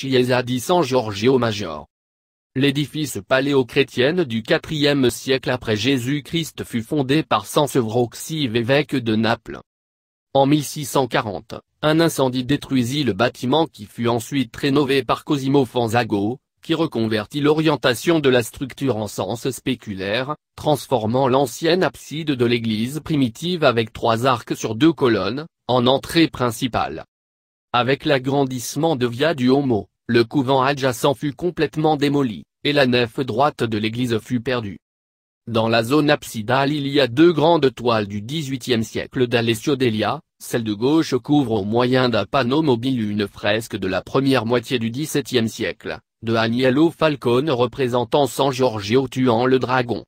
Chiesa di San Giorgio Maggiore. L'édifice paléochrétienne du IVe siècle après Jésus-Christ fut fondé par San évêque de Naples. En 1640, un incendie détruisit le bâtiment qui fut ensuite rénové par Cosimo Fanzago, qui reconvertit l'orientation de la structure en sens spéculaire, transformant l'ancienne abside de l'église primitive avec trois arcs sur deux colonnes, en entrée principale. Avec l'agrandissement de Via du Homo, le couvent adjacent fut complètement démoli, et la nef droite de l'église fut perdue. Dans la zone absidale il y a deux grandes toiles du XVIIIe siècle d'Alessio Delia, celle de gauche couvre au moyen d'un panneau mobile une fresque de la première moitié du XVIIe siècle, de Agnello Falcone représentant San Giorgio tuant le dragon,